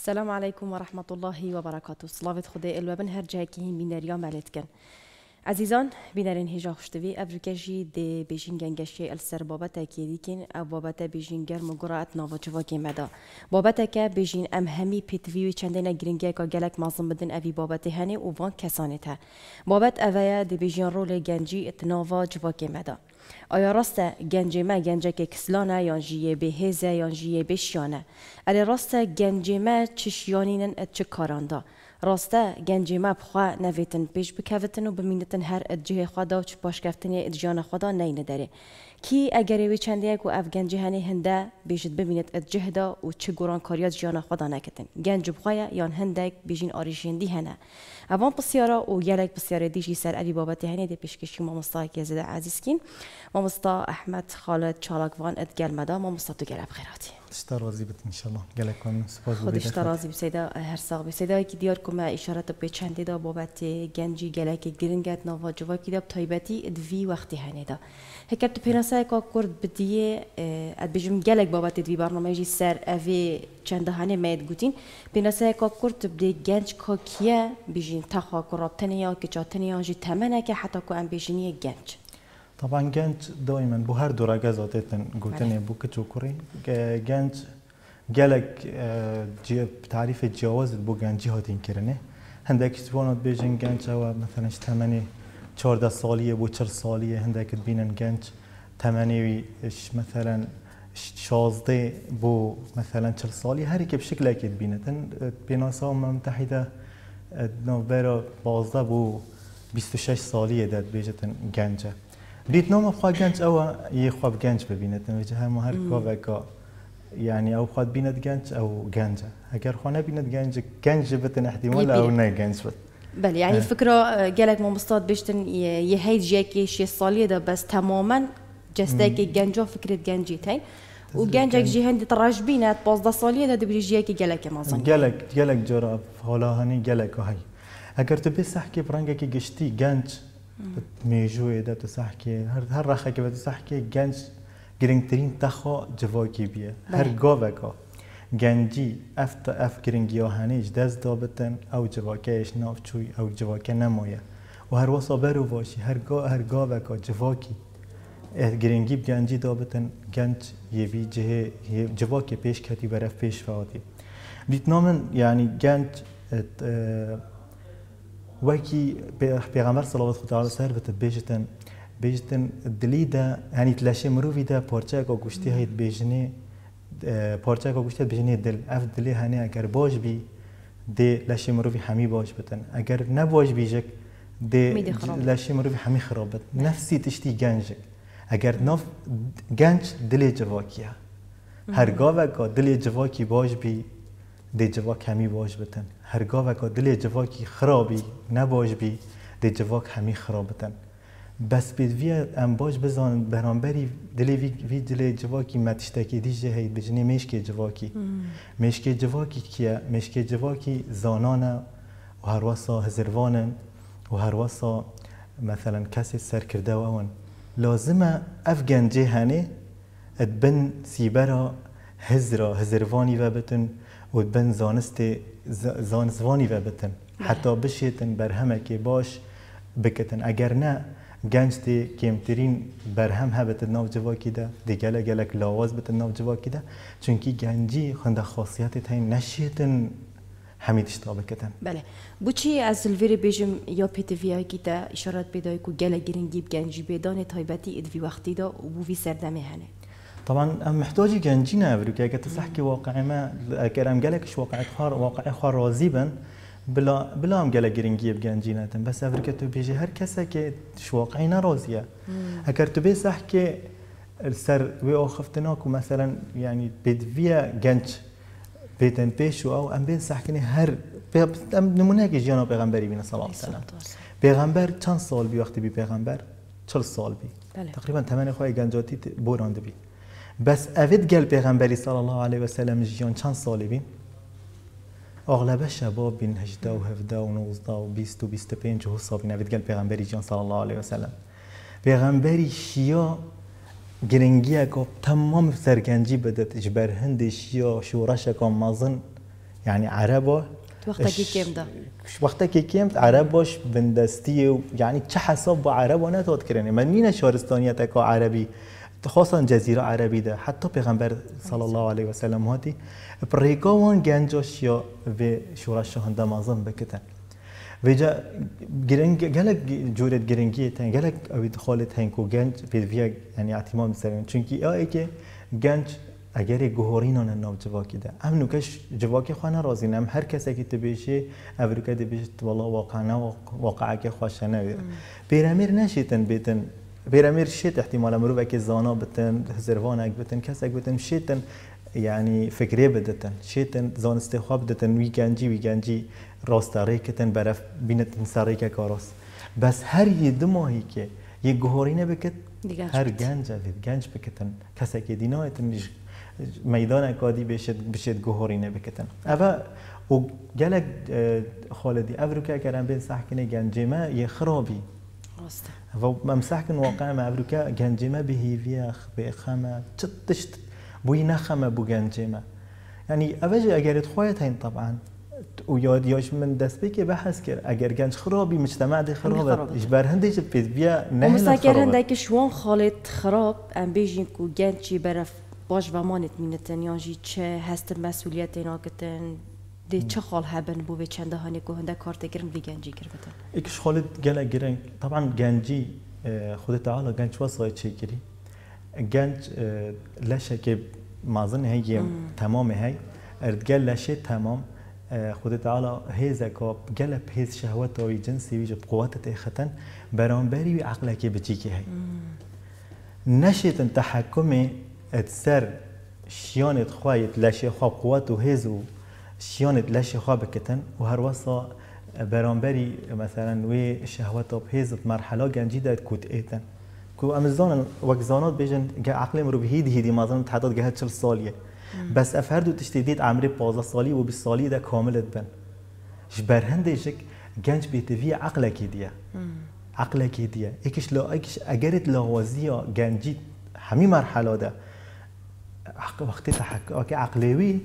السلام عليكم ورحمة الله وبركاته صلاة خداء الوبنهر جاكي من اليوم على عزیزان بینرین هیجا خوشتوی وی دی بیجین گنگشی ال سر بابتا کی دیکن او بابتا بیجین گرم و گرات مدا بابتا که بیجین ام همی پیتوی چندین گرینگی کا گلک مازم بدن اوی بابت هنی و وان کسانی بابت اویا دی بیجین رول گنجی ات اتناوا چواکی مدا آیا راست گنجمه گنجک کسلانه یا جیه به هزه یا جیه بشیانه ال راست ما چشیانینن ات چکارانده ڕاستە گەنجیما بخوا نەوێتن پێش بکەوتن و بمینەتن هەر ئەجێ خوادا و پاشکەفتنی ئجییانە خوادا نینە دەرێ. کی ئەگەرێوی چندەیەک و افغان گەنجیهانی هەندە بێژت ببینێت ئەت جهدا و چ گۆڕان کاریات ژیانە خۆدا نەکردن گەنج بخواە یان هەندێک بژین ئاریژێندی هەنە ئەوان پرسیارە و گەلێک پرسیارە دیژی سەر ئەلی بابەتی هەنێ دە پێشکەشی مامۆستاکی زدە عزیزکین مامۆستا ئەحمەد خاڵت چالاکوان ئەت گەلمەدا مامۆستا تو گەلە بخێراتی شتا رازی بت ان شاء الله گەلێک من سپاس خودی شتا رازی بسیدا هەر ساغ بسیدا کی دیار کومە ئیشارەت بێ چندێدا بابەتی گەنجی گەلێکی گرنگەت ناواجوواکی دا تایبەتی دوی وەختی هەنێدا هەکەر تو پێناس سایکۆ کورد بدیە ئەبیژم اه، گەلێک بابەتی دوی بارنمەیژی سەر ئەێ چەندەهانێ مێت گوتین پێنەسایکۆ کورت بدێ گەنج کۆکیە بیژین تەخوا کوڕاتنیا تمنه کچاتنیاژی تەمەەکە حتاکو ام بێژینیە گنج طبعا گنج دائما بو هر دورا غزا تتن قلتني بو كتو كوري جنج قالك اه، تعريف الجواز بو جنجي هاتين كرنه هندك تبونات گنج جنج مثلا 8 14 سالیه بو 40 ساليه هندك بینن گنج تمني مثلا شازده بو مثلا چل سالی هر که بشکل اکید بینتن پیناسا ممتحده نوبر بازده بو 26 سالی داد بیجتن گنجه بیت نام خواه گنج او یه خواب گنج ببینتن و همه هر کاوکا يعني او خاد بيند گنج او جنجه اگر خواه بيند گنج گنج بتن احتمال او نه گنج بت بله يعني الفكره قالك ممصاد بيشتن يهيد جاكي شي الصاليه ده بس تماما جستاكي جنجو فكرة جنجي تاي وجنجك جي هندي تراج بوز بوزدا صالية دا دبري جيكي جالك مازن جالك جالك جورا هولا هني جالك وهاي اگر تبي بس احكي برانجك جشتي جنج ميجو دا تسحكي هر هر رخك بتسحكي جانج گرنگترین تخو جواکی بیه هر گاوکا جنجي اف تا اف گرنگی هنیج دست دابتن او جواکیش نوف چوی او جواکه نمويا و هر واسا برو باشی هر گا هر گاوکا جواکی گرنگی بگنجی دابتن گنج یه بی جه جوا که پیش کتی برای پیش فاوتی بیتنامن یعنی گنج اه، وکی پیغمبر صلوات خود على سهر بت بیشتن بیشتن دلی دا یعنی تلاشه مروی دا پارچه که گوشتی هایت بیشنی اه، پارچه که گوشتی هایت بیشنی دل اف دلی هنی اگر باش بی ده لشی مروی همی باش بتن اگر نباش بیجک ده لشی مروی همی خراب خرابت نفسی تشتی گنجک اگر نف گنج دل جواکیه هرگاه وگاه دلی جواکی باش بی دی جواک همی باش بتن هرگاه وگاه دل جواکی خرابی نباش بی دی جواک همی خراب بتن بس بید وی ام باش بزان برانبری دل وی, وی دل جواکی متشتکی جه هید بجنی مشک جواکی مشک جواکی کیه مشکی جواکی زانان و هر واسه هزروانن و هر واسه مثلا کسی سر کرده و اون لازمه اف گنجه هنه ادبن سیبرا هزرا هزروانی و بتن و ادبن زانست زانسوانی و بتن حتی بشیتن برهمه که باش بکتن اگر نه گنج تی کمترین برهم هبت ناو جواکی ده دی گلک گلک لاواز بتن ناو جواکی ده چونکی گنجی خنده خاصیت تاین نشیتن همی تشتا بکتن بله بوچی از الویر بیجم یا پیتویا کی تا اشارت بدای که گل گرنگی بگنجی بدان تایبتی ادوی وقتی دا و بووی سردمه هنه طبعا محتاجي که بريك تصح که واقع ما كلام قالك واقع خار واقع خار بن بلا بلا گله گرینگی جرينجي بجنجينا بس که تو بيجي هر كسا که شو واقعنا رازيه هكر تو که سر السر آخفتناک و مثلا يعني بدفيا گنج پیتن پیش او ام بین سحکنی هر ام نمونه که جیانا پیغمبری بینه صلی سلام پیغمبر چند سال بی وقتی بی پیغمبر چل سال بی بله. تقریبا تمن خواهی گنجاتی بوراند بی بس اوید گل پیغمبری صلی الله علیه و سلم جیان چند سالی بین اغلب شباب بین 18 و 17 و 19 و 20 و 25 و حساب بین اوید گل پیغمبری جیان صلی الله علیه و سلم پیغمبری شیا گرنگی کو تمام سرگنجی بدت اجبر هندش یا شورش کو مازن یعنی عربا وقتی که کم ده وقتی که کم عرب باش بندستی و یعنی چه حساب با عرب و نتاد من شارستانیت که عربی خاصا جزیره عربی ده حتی پیغمبر صلی الله علیه و سلم هاتی پریگاوان گنجاش یا به شورش هنده مازن بکتن و جا گرنگ گلگ جورت گرنگی تن گلگ اوید خال تن کو گنج پید ویا یعنی اعتماد سرین چونکی آئی که گنج اگر گهورین آن ناو جواکی ده ام نوکش جواکی خواه نرازی نم هر کس اکی تو بیشی افریکا دی بیشت والا واقع نه واقع اکی خواه شنه بیر بیتن پیرامیر شیت احتمالا مروب اکی زانا بتن هزروان اک بتن کس اک بتن شیتن یعنی فکری بدتن شیتن زانسته خواب بدتن ویکنجی ویکنجی راستاری کتن برف بینتن ساری که کاراست بس هر یه دو ماهی که یه گهاری بکت هر گنج بید گنج بکتن کسی که دینا ایتنیش میدان اکادی بشد بشید گهاری بکتن اوه و گلک خالدی او رو که کردن بین گنجی ما یه خرابی راسته و ممسحکن واقعا ما او رو که ما به هیویخ به اقامه چطشت بوی نخمه ما یعنی اوجه اگر خواهد این طبعا و یادیاش من دست که بحث کرد اگر گنج خرابی مجتمع دی خرابه بر هنده چه بیا نه مثلا اگر هنده که شوان خالت خراب ام بیجین کو گنج چی برف باش و مانت مینتن یا چه هست مسئولیت اینا کتن دی چه خال هبن بو به چند هانی که هنده کارت گرن بی گنجی کرده. بتن اکش خالت طبعا گنجی خود تعالی گنج واسه چه اه، لشه لەشێکی مازن هەیە تەمامی هەی ئەردگەل لەشێ تمام اه، خودی تعالا هێزەکە گەلە پێز شەهوەتەوەی جنسیویژ بقوواتە تێخەتەن بەرامبەری وی عقلێکی بچیکی هەی نەشێتن تەحکمێ اتسر شیانت خوایت لشه خوا قوات و هێز و شیانت لەشێ خوا بکەن و هەروەسا بەرامبەری مەسەرەن وێ شەهوەتە پێزت مەرحەلا گەنجی دەت کووت كو امزون وكزون بيجن عقل مرو هيد هيد ما ظن تحدد جهه تشل صاليه بس افردو تشتديد عمري بوزا صالي وبالصالي ده كامل تبن جبر هندشك جنج بي تي في عقلك يديه عقلك يديه ايكش لو ايكش اجرت لغوازيا جنجي همي مرحله ده عقل وقت تحك اوكي عقلوي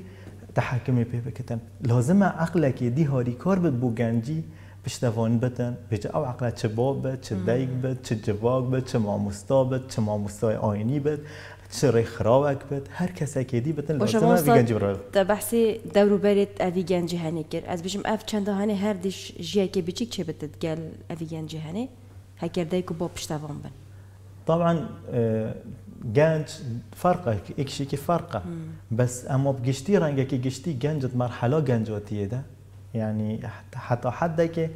تحكمي بيبكتن لازم عقلك يدي هاري كار بت بو جنجي پیش دوان بدن او عقل چه باب بد چه دیگ بد چه جواب بد چه ماموستا بد چه ماموستای آینی بد چه ری خراوک بد هر کس که دی بدن لازم اوی گنجی برای تا بحثی دورو برید اوی گنجی هنی کرد از بشم اف چند هنی هر دیش جیه که بچیک چه بدد گل اوی گنجی هنی هکر دیگو با پیش دوان بدن طبعا گنج فرقه یک که فرقه بس اما بگشتی رنگه که گشتی گنجت مرحله گنجاتیه ده يعني حتى حد که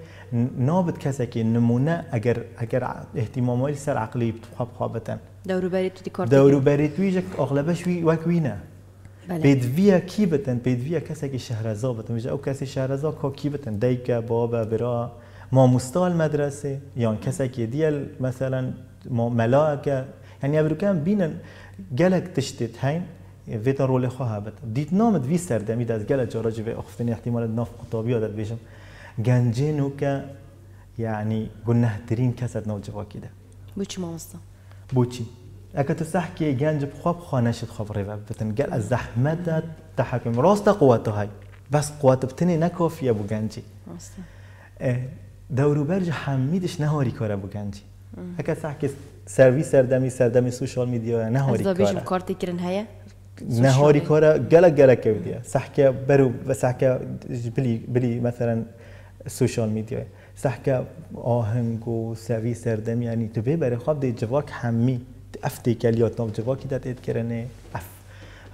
نابد کسی که نمونه اگر اگر اهتمامالی سر عقلی بتخواب خوابتن دوروبری توی کار دوروبری توی جک اغلبش وی وکوینه بدویا کی بتن بدویا کسی که شهرزا بتن میشه او کسی شهرزا که کی بتن دیگه بابا برا ما مستال مدرسه یا کسی که دیل مثلا ما ملاکه یعنی ابرو کم بینن گلک تشتت هین ویتا رول خواه بد دیت وی سردمی دست گل جارا جوه اخفتن احتمال ناف قطابی آدت بیشم نو که یعنی گنه ترین کس نو جوا ده بوچی مامستا بوچی اگه تو صح که گنج بخواب خواه نشد خواب ریوه بتن گل از زحمت تحکم راست قوات های بس قوات بتنی نکافیه بو گنجی دورو برج حمیدش نهاری کاره بو گنجی اگه صح که سروی سردمی سردمی سوشال میدیا نهاری کاره از دا بیشم کارتی کرن نهاری گلک گلک قلق کودیا صحکه برو و بلی بلی مثلا سوشال میدیا صحکه آهنگ و سوی سردم یعنی تو بی برای خواب دی جواک همی افتی کلیات نام جواکی داد اید کرنه اف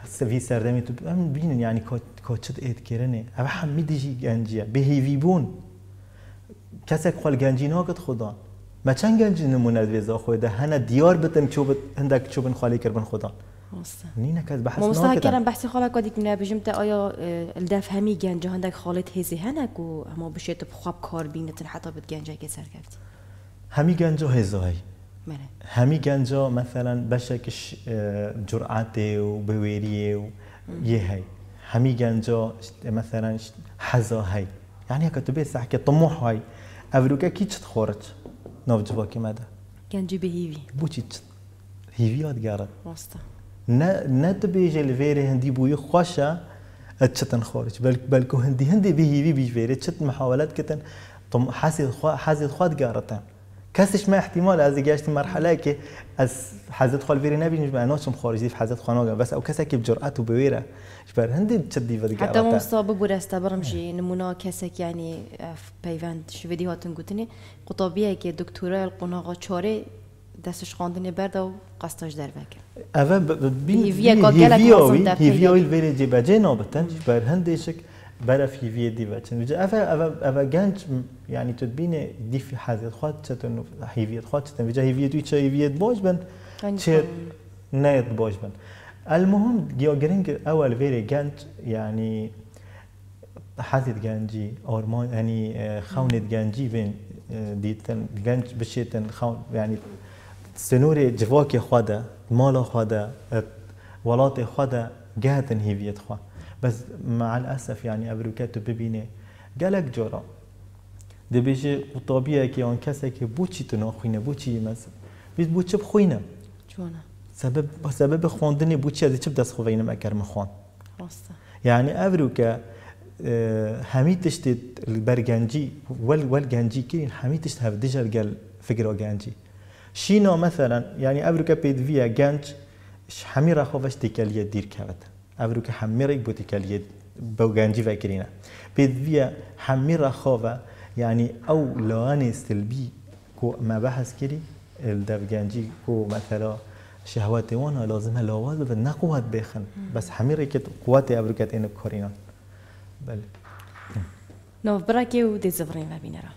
سوی سردمی تو هم بینن یعنی کاچت اید کرنه او همی دیجی گنجیه به هیوی بون کسی خوال گنجی ناکت خدا ما چند گنجی نموند ویزا خویده هنه دیار بتن چوب هندک چوبن خالی کربن خدا. بحث كاز بحس مصطفى كرم بحسي خالك قديك من بجمتا ايا اه، الداف همي جان جهندك خالت هزي هنك و هما بشيت بخواب كار بين تنحطها بتجانجا كسر كفتي همي جانجو هزو مره. همي جانجو مثلا بشكش اه، جرعاتي وبويريه و هي همي جانجو مثلا حزو هي يعني هكا تبي حكي طموح هاي افروكا كي تخورت خورت جباكي کی مده جيبي هيفي بوتي هيفي هاد قارت نت بيج الفيري هندي بوي خوشا اتشتن خارج بل بلكو هندي هندي بيه بي بيج فيري تشت محاولات كتن طم حاسد خوا حاسد خواد قارتن كاسش ما احتمال از جاشت مرحله كي از حازت خال فيري نبي نجمع نوشم خارج في حازت خانوغا بس او كاسك بجرأته بويره جبر هندي تشت تشدي فد حتى مو مصاب بورستا برمجي نمونا كاسك يعني بيفند آه، بيفاند شو فيديوهات نقولتني قطابيه كي دكتوره القناغه چاره دستش خواندني بردا pastosh derveke. Eve bin hiviyovi, hiviyovi veri cibace ne obetten, ber hendişik beref hiviye divaçın. Vice eve eve eve genç yani tedbine dif hazet xat çetun hiviyet xat çetun. Vice hiviyet üç hiviyet boş ben. Çet neyet boş ben. المهم جيوجرينج اول فيري جانج يعني حاتت جانجي اورمون يعني خونت جانجي بين ديتن جانج بشيتن خون يعني سنوري جواكي خوادا مالا خوادا ولاتي خوادا جهتن هيفيت خوا بس مع الأسف يعني أبروكاتو ببيني قالك جورا دي بيجي وطبيعي كي اون كسا كي بوتشي تنو خوينة بوتشي يمس بيت بوتشي بخوينة جونا سبب سبب خوندني بوتشي هذي تشب دست خوينم ما مخوان راسته يعني أبروكا اه، همی تشت البرغانجي ول ول گنجی کرین همی تشت شينا مثلا يعني أبروكا بيد فيا جانج حميرة خوفش تكالية دير كابت أبروكا حميرة بو تكالية بو جانجي فاكرينا بيد فيا حميرة خوفة يعني أو لواني سلبي كو ما بحث كري الدف جانجي كو مثلا شهواتي وانا لازمها لواز نقوات بيخن بس حميرة كت قواتي أبروكا تينو كورينا بله نوف براكي ودي زفرين ما بينرا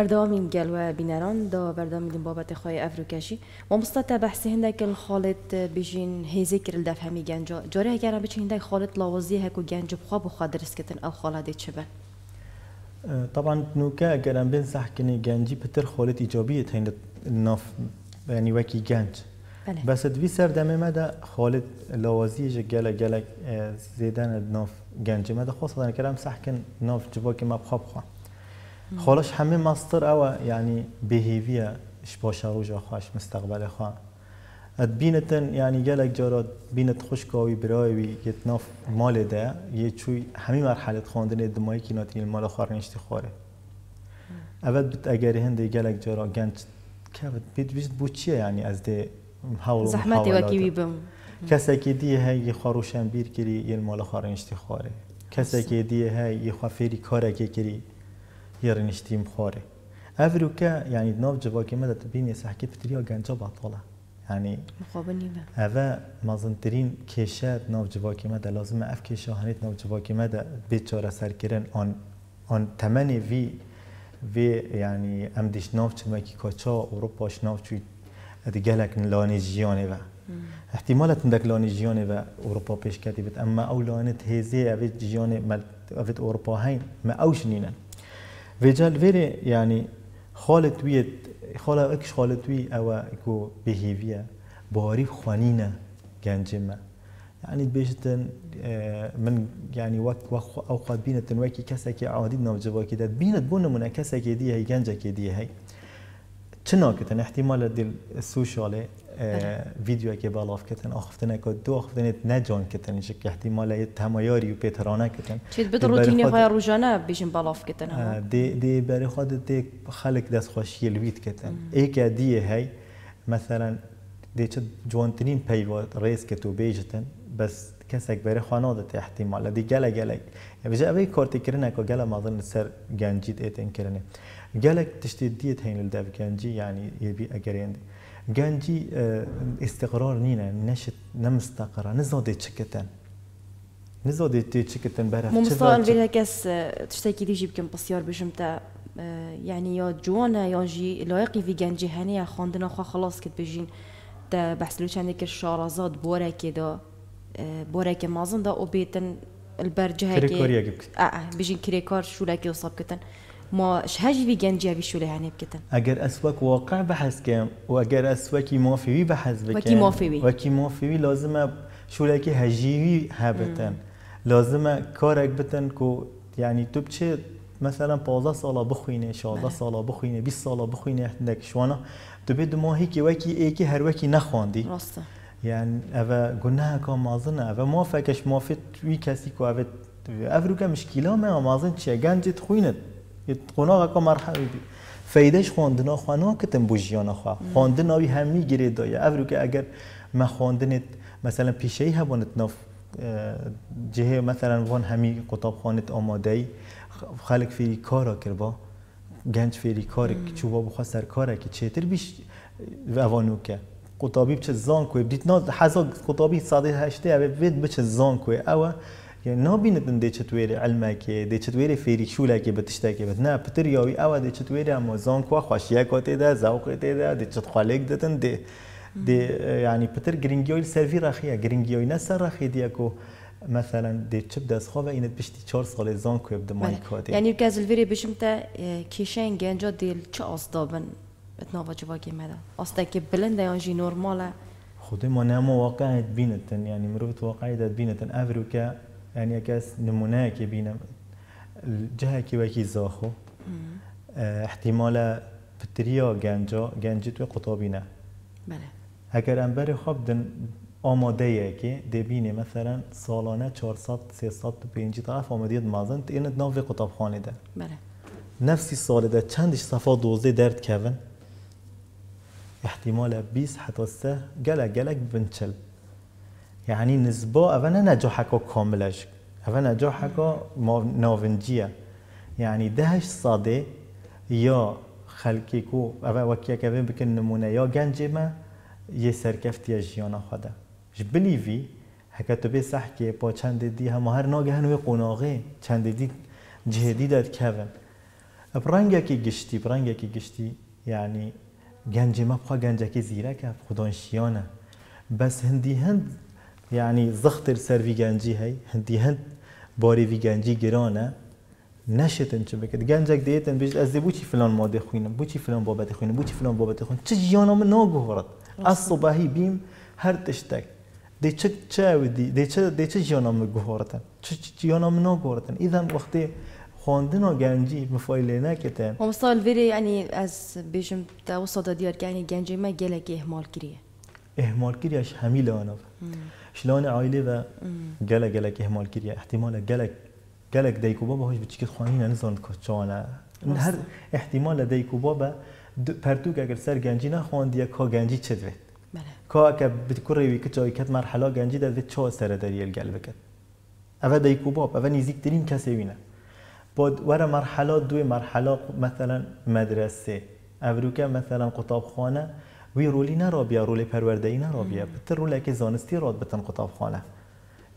بەردەوامی گل و بینران دا بینەران بەردەمیدن بابەتی و مستطع بحثی هنده هەندێکل خالد اه، بیشین هیزه کرل همی دەفهمی گەنج جۆرە گەرە بچین هندێک خاڵت لاوەزی هەکو بخواه بخواه درست کتن او خالده چه بر؟ طبعا اه، نوکه نوكا قرن بين سحكني جنجي بتر خولت إيجابية هين النف يعني وكي جنج بس دوی سر دمه مده خالد لاوازی جا گل گل اه، زیدن ناف گنج مده خواست دارن کرم سحکن ناف جبا که ما بخواب خواهم خالش همه مصدر او یعنی بهیویه اش باشه و خواهش مستقبل خواه ات بینتن یعنی گلک جارا بینت خوشکاوی برایوی یت ناف مال ده یه چوی همی مرحله خواندن دمایی که ناتین مال خوار نشتی خواره اول بت اگر هنده گلک جارا گنج که بیت بیت بو چیه یعنی از ده حول زحمت وکی بم کسی که دیه های یه خاروشن بیر کری یه مال خوار نشتی خواره کسی که دیه های یه خوافیری کاره که کری يرنشتي مخوري افريكا يعني نوف جباكي مدى تبيني سحكي فتريا وغان جبا طولة يعني مقابلني ما هذا مازنترين كيشة دناف جباكي مدى لازم اف كيشا هنيت نوف جباكي مدى بيتشورا سركرن اون اون تماني في في يعني ام ديش ناف تماكي كوتشا اوروبا شناف تشوي ادقالك لاني جياني با احتمالا تندك لاني جياني با اوروبا بيش كاتبت اما او لاني تهيزي تهزی جياني مال مل اوروبا هين ما اوش نينا وجال فيري يعني خالت ويت خالا اكش خالت وي او اكو بهيفيا باري خوانينا گنجما يعني بيشتن من يعني وك وق او قد بينت وكي كسكي عادي نوجبا كده بينت بون من كسكي دي هي گنجا كده هي چنا کتن احتمال دل سوشاله فيديو اه، که بالاف کتن آخفتنه که دو آخفتنه نجان کتن اینجا که احتمال یه تمایاری و پیترانه کتن چید بد روتینی های روزانه بیشن بالاف کتن اه، دی دی بری خود دی خلق دست خوشی لوید کتن ای که دیه هی مثلا دی چه جوانترین پیوار ریس کتو بیجتن بس کەسێک بەێ خوانەدەێت احتیمال لە دی گەلە گەلێک بژە ئەوەی کۆرتیکردنە کۆ گەلە سر سەر گەنجیت ئێتێنکردێ جالك تشتديت هين لداف جانجي يعني يبي أجرين جانجي آه، استقرار نينا نشت نمستقرة نزود تشكتان نزود تشكتان برا مستقر بلا كاس آه، تشتكي لي بكم بسيار بجمتا آه، يعني يا جوانا يا جي لايقي في جانجي هني يا خواندنا خوا خلاص كت بجين تا بحس بحسلو كانك الشارزات بورا كدا بورا كمازن دا وبيتن البرج هيك كريكور جبت اه بيجين كريكار شو لاكي وصاب كتن ما شهج وی گنجی وی شوله يعني بكتن أجر اسوک واقع بحث کم و اگر ما في وی بحث بکن وکی مافی وی وکی مافی وی لازمه شوله که هجیوی هبتن لازم كارك بتن كو يعني تو بچه مثلا 15 سالا بخوینه 16 سالا بخوینه 20 سالا بخوینه هندک شوانا تبي به دماهی كي وكي ایکی هر وكي نخواندي راسته يعني أبا قلناها كم مازنا أبا ما فكش ما في وي كسي كو أبا أفريقيا مشكلة ما مازن شيء جانجت خوينت قناغ که مرحبی بی فایدهش خواندن خوانا که تن بوجیان خوا خواندن آوی هم میگیره دایا که اگر ما خواندنت مثلا پیشه ای هبانت نف جهه مثلا وان همی کتاب خواند آماده ای خلق فیری کارا با گنج فی کار چوبا بخواست سر کاره که چیتر بیش اوانو که قطابی بچه زان کوی بدیت نه حذف قطابی صادی هشته اوه بید بچه زان کوی اوه یعنی نابینێتن دێچێت وێرە ئەلماکێ دێچێت وێرە فێری شوولکێ بە تشتێکی بێت نا پتر یاوی ئەوە دێچێت وێرە ئەمۆزۆن کوا خوشیە کۆتێدا زاوقێ تێدا دێچێت خالێک دەتن دێ ینی پتر گرنگیۆی سەروی ڕخیە گرنگیۆی نەسەر ڕخی دیەکۆ. مثلا د چپ دستخواب اینه پشتی چهار سال زان که ابدا مای کاده یعنی که از الویری بشم تا کیشه اینگه انجا دیل چه آستا بن اتنا با جبا که مده آستا که بلنده یانجی نورماله خود ما نما واقع بینتن یعنی مروت واقع داد بینتن افرو که یعنی یکی از نمونه که بینم جهه که وکی زاخو احتمال فتریا گنجا گنجت و قطابی نه بله اگر انبر خواب دن آماده که دبینه مثلا سالانه 400 300 500 طرف آماده مازن این ناو قطاب خانه ده بله نفسی سال ده چندش صفا دوزه درد کون احتمال 20 حتی سه گلک گلک بنچل یعنی نسبا اول نه نجاحکا کاملش اوه نجاحکا ناونجیه یعنی دهش ساده یا خلکی کو اول وکیه که بکن نمونه یا گنجه ما یه سرکفتی جیانا خدا جبلیوی وی تو به صح که پا چند دی هم هر ناگه هنوی قناغه چند دی جهدی داد کون برنگه یکی گشتی برنگه یکی گشتی یعنی گنج ما بخوا گنجه که زیره که خدانشیانه بس هندی هند یعنی زختر سر ویگنجی هی هندی هند باری ویگنجی گرانه نشتن چه بکد گنجک دیتن بیشت از دی بوچی فلان ماده خوینم بوچی فلان بابت خوینم بوچی فلان بابت خوینم چه جیانم ناگوهرد از صبحی بیم هر تشتک دی چه چه دی دی چه دی چه جیانم گوهرتن چه جیانم ناگوهرتن اذا وقتی خواندن و گنجی مفایل نکتن و مثال ویری یعنی از بیشم تا وسط دیار یعنی گنجی ما گله اهمال کریه اهمال کریش همیل آنو شلون عائله و گله گله که احمال کردی احتمال گله گله دیکو بابا هاش بچی که خوانین نزند کچانه هر احتمال دیکو بابا پرتوک اگر سر گنجی نخواند یا کا گنجی چد وید کا که بتکره وی کچا وی مرحله گنجی داد وید چا سر دریل گل بکد اوه دیکو باب اوه نیزیک ترین کسی وینه بعد وره مرحله دو مرحله مثلا مدرسه ابروکه مثلا قطاب خانه وی رولی نرابیه رول پروردهی نرابیه بتر روله که زانستی راد بتن قطاب خانه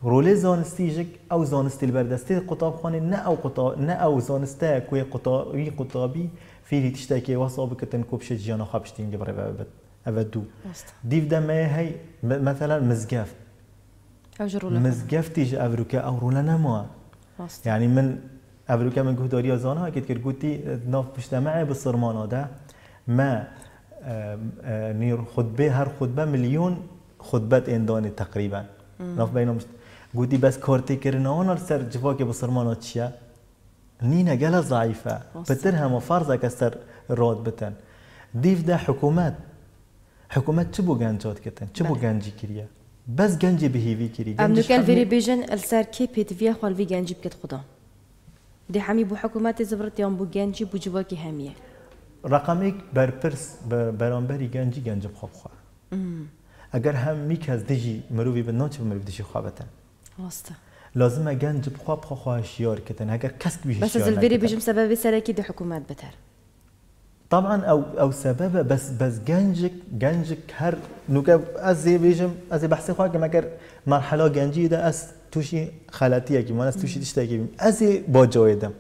رول زانستی جک او زانستی البردستی قطاب خانه نه او قطاب نه او زانسته کوی قطابی قطابی فیلی تشته که وصاب کتن کوبش جیان خابشتین گبره بابت اودو دیو دمه هی مثلا مزگفت او جروله مزگفتیج افروکه او روله نما یعنی من افروکه من جهدوريا زانا أكيد كرجوتي ناف مجتمعي بالصرمانة ده ما نير خطبه هر خطبه مليون خطبت اندانی تقریبا ناف بینم گودی بس کارتی کردن آن ار سر جوا که بسرمان چیه نینا گله ضعیفه بتر هم فرض که سر راد بتن دیف ده حکومت حکومت چه بو گنجات کتن چه بو گنجی کریه بس گنجی بهیوی کری ام نکل ویری بیجن السر کی پیتویه وی گنجی بکت خدا دی همی بو حکومت زبرت یان بو گنجی بو جوا که همیه رقم یک برپرس برانبری گنجی گنج خواب خواه اگر هم یک از دیجی مروی به ناچه مروی دیجی خوابتن واسطه لازم گنج خواب خواه خواهش یار کتن اگر کس نکتن بس از الویری بجم سبب سرکی دی حکومت بتر طبعا او او سبب بس بس جنجك جنجك هر نوکه از بيجم از بحث خواك ما مگر مرحله گنجی ده از توشی خلاتیه که من از توشی دیشته که از با جایدم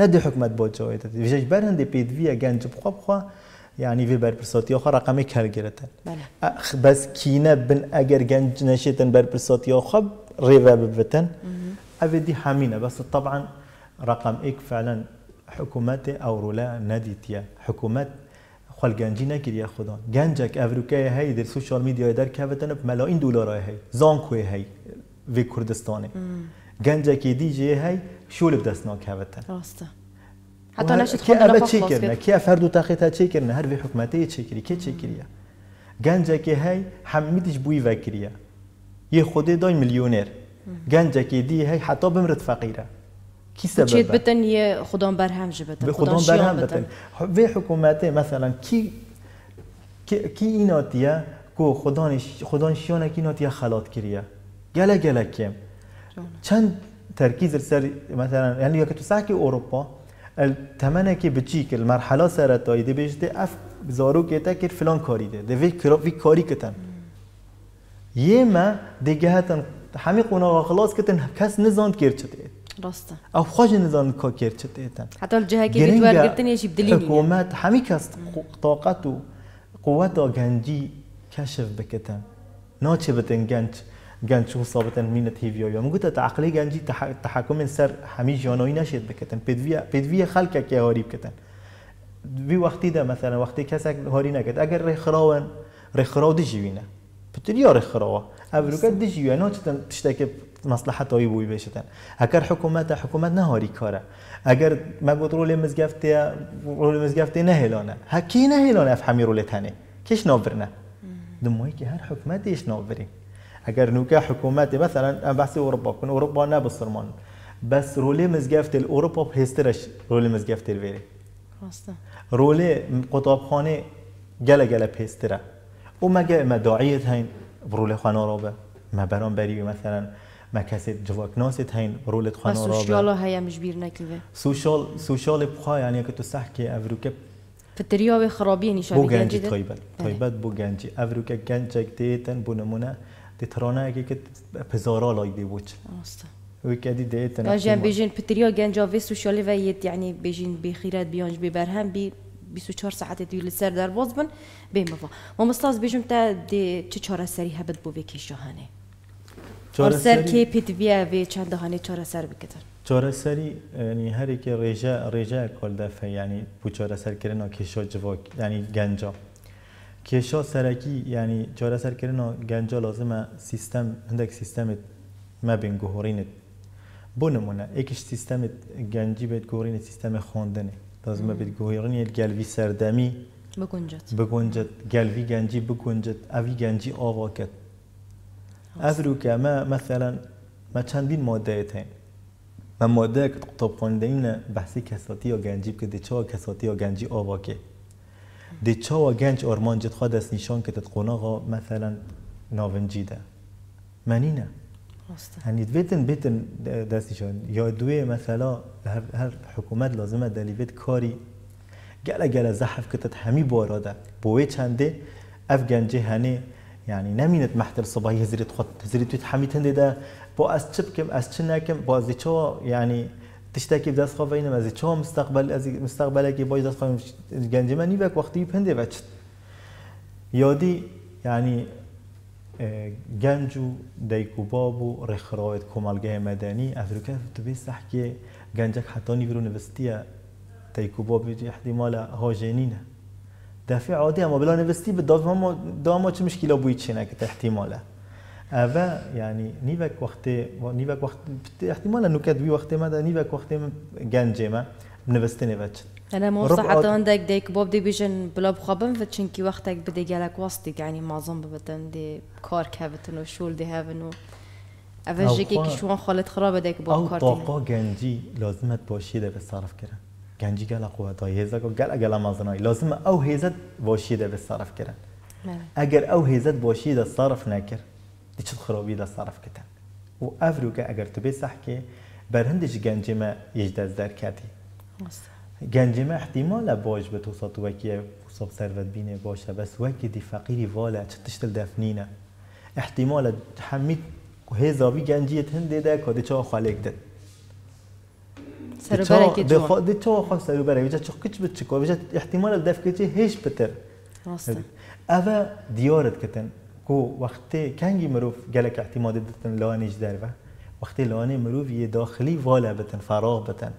نه ده حکمت با جایده ویژه برنده پیدویه گنج بخو بخواه يعني في برساتي اخر رقمي كالجرتن جرت بس كينا بن أجر جنج نشيتن برساتي اخر ريفا ببتن دي حامينا بس طبعا رقم إيك فعلا حکومت اورولا ندیتیه حکومت خال گنجی نگیریه خدا گنجک افریقای هی در سوشال میدیا در که وطن ملاین دلار هی زان کوی هی و کردستان گنجک دیجی هی شول دست ناک وطن راست حتی نشد خود را چی کرد کی افرد و تخت چی کرد هر وی حکومت چی کری کی چی کریه گنجک هی حمیدش بوی وکریه یه خودی دای میلیونر گنجک دی هی حتی بمرد فقیره کی سبب چیت بتن یه خودم برهم جبتن بر برهم بتن خب، وی حکومت مثلا کی کی ایناتیه کو خدانش خدان شیانه کی ایناتیه خلاط کریا؟ گله گله کم چند ترکیز سر مثلا یعنی یعنی تو ساکی اروپا التمنه که بچی المرحله مرحله سر تایید دی اف زارو تا که فلان دوی دی وی کاری کتن. یه ما دیگه هتن. همه قونا خلاص کتن. کس نزاند کرد چتی راسته او خواج نزان کاکر چت ایتن حتی جهه که بیتوار گرتن یشی بدلینی حکومت همی کس طاقت و قوت و گنجی کشف بکتن ناچه بتن گنج گنج و ثابتن مینت هیویا یا مگوت تا عقلی گنجی تحکم سر همی جانایی نشید بکتن پدوی پدوی خلق که هاری بکتن وی وقتی ده مثلا وقتی کس هاری نکت اگر رخراون رخراو دی جوینه پتر یا رخراو ابروکت دی جوینه چتن تشتکه مصلحتەوەی حکومت بێشتن اگر حکوومەتە رولی نەهۆری رولی ئەگەر مەگوت ڕۆلێ مزگەفتەیە ڕۆلی نه نەهێلۆنە اف نەهێلۆن ئەفحەمی تنه کش نۆبرنە که هر حکومت ایش نابری اگر نوکه حکومت مثلا بحث اروپا کن ئەوروپا نەبسرمان بەس ڕۆلێ مزگەفتل ئەوروپا هێسترش ڕۆلی مزگەفتل وێری ڕۆلێ قوتابخانێ گەلە پیستره. او مگه مەگە ئمە داعیت خانه را به ما بران بری مثلا ما کسی جواک ناسید هین رولت خانه را سوشیال های مجبیر نکیوه سوشال سوشال بخواه یعنی که تو صح که افرو که فتریا و خرابی نشان بو گنجی طایبت طایبت بله. بو گنجی افرو که گنجک دیتن بو نمونه دیترانه اگه که پزارا لای دی بوچ وكادي ديت انا جان بيجين بتريو جان جافي سوشيالي فايت يعني بيجين بخيرات بيونج ببرهم بی بیسو چهار ساعت دیو لسر در باز بن بیم با. ما مستاز بیشم تا دی چه چهار سری هبت بو بکیش جهانه. چاره سر کی پیت بیا وی چند دهانی چاره سر بکتن چاره سری یعنی هر یک ریجا ریجا کل دفعه یعنی پو چاره سر کردن کشا جو یعنی گنجا کشا سرکی یعنی چاره سر کردن گنجا لازمه سیستم هندک سیستم ما بین گهورینت بو نمونه یکیش سیستم گنجی به گهورین سیستم خواندنه لازمه به گهورین گلوی سردمی بگنجد بگنجد گلوی گنجی بگنجد اوی گنجی آواکت از رو که ما مثلا ما چندین ماده تین ما ماده که کتاب خونده این بحثی کساتی یا گنجی که دیچا کساتی یا گنجی آواکه دیچا و گنج آرمان جد خواد نشان که تد قناغا مثلا ناونجیده منینه یعنی بیتن بیتن دست نشان یا دوی مثلا هر, هر حکومت لازمه دلی بیت کاری گله گله زحف که تد همی ده بوی چنده اف گنجه هنه يعني نمینت محتر صبحی هزریت خود هزریت توی حمیت هنده دا با از چپ کم از چه نکم با از چه یعنی يعني تشتكي بدأت خوف إنما ما زيت شو مستقبل أزي مستقبلك يبغى يدخل خوف جنجي ما نيبك وقتي بهندي بتشت يودي يعني جنجو آه، ديكو بابو رخرايت كمال جاي مدني أفريقيا تبي صح كي جنجك حتى نيفرو نفستيا ديكو بابو احتمال هاجنينه دفعه عادي اما بلا نوستی به داد ما داما چه مشکلا بوی چه نکت احتمالا اوه یعنی نیوک وقت نیوک وقت احتمالا نکت بی وقت ما نیوک وقت گنجه ما نوسته نوچ انا موصى حتى عندك ديك بوب دي بيجن بلا بخابن كي وقتك بدي جالك وسطك يعني معظم ببتن دي كار كابتن وشول دي هابن و افجيكي شوان خالد خرابه ديك بوب كارتين او طاقه جنجي لازمت باشي ده بصرف كده گنجی گەنجی گەلە قووەەوە هێزەکە لازم او مازنەوەی باشی ئەو هێزت بۆشی دەبێت سەرفکردن ئەگەر ئەو هێزت بۆشی دە سەرف نەکرد خرابی خرۆبی صرف کتن و افرو که اگر تو ئەفروکە ئەگەر تبێ گنجی ما یج دزدر دەست گنجی ما احتمال باش به تو وکی سب سەرەت بینه باشه بس وکی دی فەقیری واە چ تشتل حمید احتیمالە حەمید گنجیت هنده ده کۆ دچەوە خالێک ده بخو... دي تو خو سرو بره ويجا چو کچ بت چکو ویجا احتمال الدف کچ هيش بتر راست اوا ديارت كتن كو وقت كانجي مروف گلک اعتماد دتن لانج دروا وقت لانه مروف يي داخلي والا بتن فراغ بتن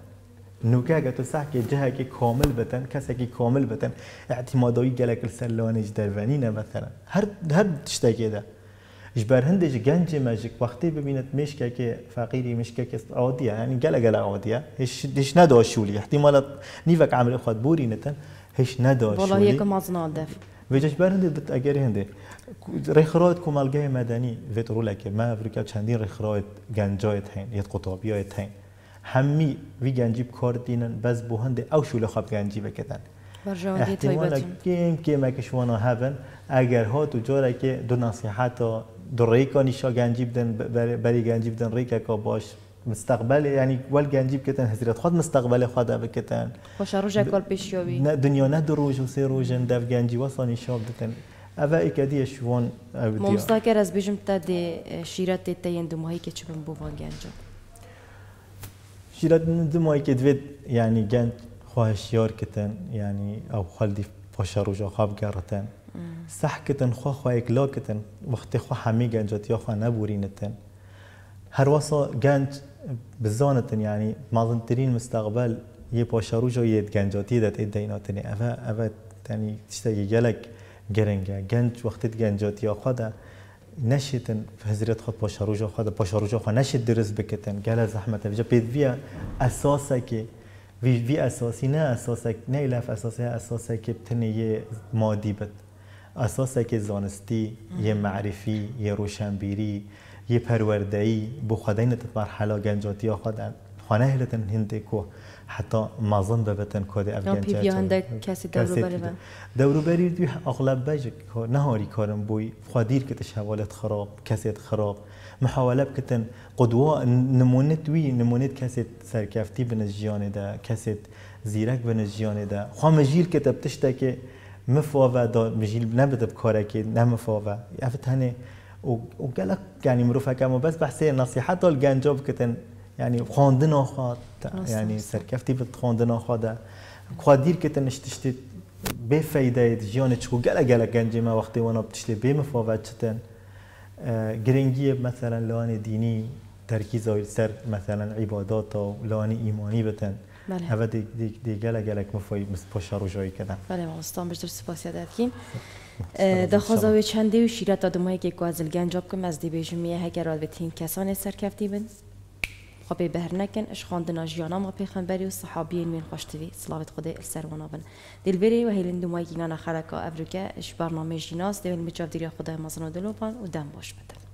نوكا گتو صح كي جهه كي كامل بتن كسا كي كامل بتن اعتمادوي گلک سلانج دروانینه مثلا هر هر تشتاگه ده جبر هندج گنج ماجیک وقتی ببیند مشکه که فقیری مشکه که عادیه یعنی گله گله عادیه هیچ هیچ نداشت شولی احتمال نیوک عمل خود بوری نتن هیچ نداشت والله یک مازن نادف و بر هندی بت اگر هندی رخرات کمالگاه مدنی ویترولا که ما افریقا چندین رخرات گنجایت هن یت قطابیایت هن همی وی گنجیب کار دینن بس بوهند او شوله خواب گنجی بکدن احتمال کم که مکشوانا هبن اگر ها تو جاره که دو نصیحت دريكوني شا جانجيب دن بري جانجيب دن ريكا كو باش مستقبل يعني ول جانجيب كتن حضرت خد مستقبل خدا بكتن خوش روجا كل بيشيوبي دنيا نه دروج وسي روجن داف جانجي وصلني شوب دتن أفا إكادية شوون أوديا مستقر أز بيجم تا دي شيرات تي تين دمو هيك تشبن بوفان جانجو شيرات دمو هيك دويد يعني جانج خواهش يور كتن يعني أو خلدي بوشاروجا خاب گرتن صح خو خوا خوا اکلا کتن وقتی خوا همی گنجت یا هر واسه گنج بزانتن یعنی مازنترین مستقبل يي یه پاشاروجا يد گنجاتی دت ادیناتنی اوا اوا یعنی تشتا یه گلک گرنگه گنج وقتی گنجاتی یا خوا ده نشیتن هزرت خود پاشاروجا خدا ده پاشاروجا خوا نشید درست بکتن گله زحمت ویجا پید ویا اساسه که وی وی اساسی نه اساسه نه لف اساسی اساسه که بتنی یه مادی بد ئەساسێکی زانستی یە معرفی یە ڕوشەمبیری یە پەروەردەیی بو خدای نەتەپار حەلا گەنجاتیە خۆدان خۆنە هێلەتن هندێک کۆ حتا مازن ببتن کود کۆدە ئەفگەنجاتیە دەوروبەری دوی ئەغلب بەژێک نەهاری کارم بووی خوادیر کتش هەوالەت خراب کەسێت خراب محاوله بکتن قدوە نمونت وی نمونت سرکفتی کەسێت سەرکەفتی ده ژیانێدا زیرک زیرەک بنە ده خواه مجیل کە تە که مفاوا دا مجیل نبود بکاره که نمفاوا یعنی تنه او, او گلک گنی یعنی مروف اکم بس بحثه نصیحت دال گنجا بکتن یعنی خانده ناخواد یعنی سرکفتی بود خانده ناخواده قادیر کتن اشتشتی به فایده اید جیان چکو گلک گلک گنجی ما وقتی وانا بتشتی به مفاوا چتن گرنگی مثلا لان دینی ترکیز آیل سر مثلا عبادات و لان ایمانی بتن بله. اوه دی دیگه لگه لگ مفای پشت رو جایی کدن بله استان بشتر سپاسی یادت کیم چنده و شیرت دادمایی که گوازل گنجاب کم از دی میه هگر را به تین کسان سرکفتی بند بهر نکن اش خواندنا جیانا ما بری و صحابیین من خوشتوی صلوات خدای السر و دل بری و هیلند ما گینا نخرکا افروکه اش برنامه جیناس دیوین بچاف دیری خدای مزنا دلوبان و دم باش بدن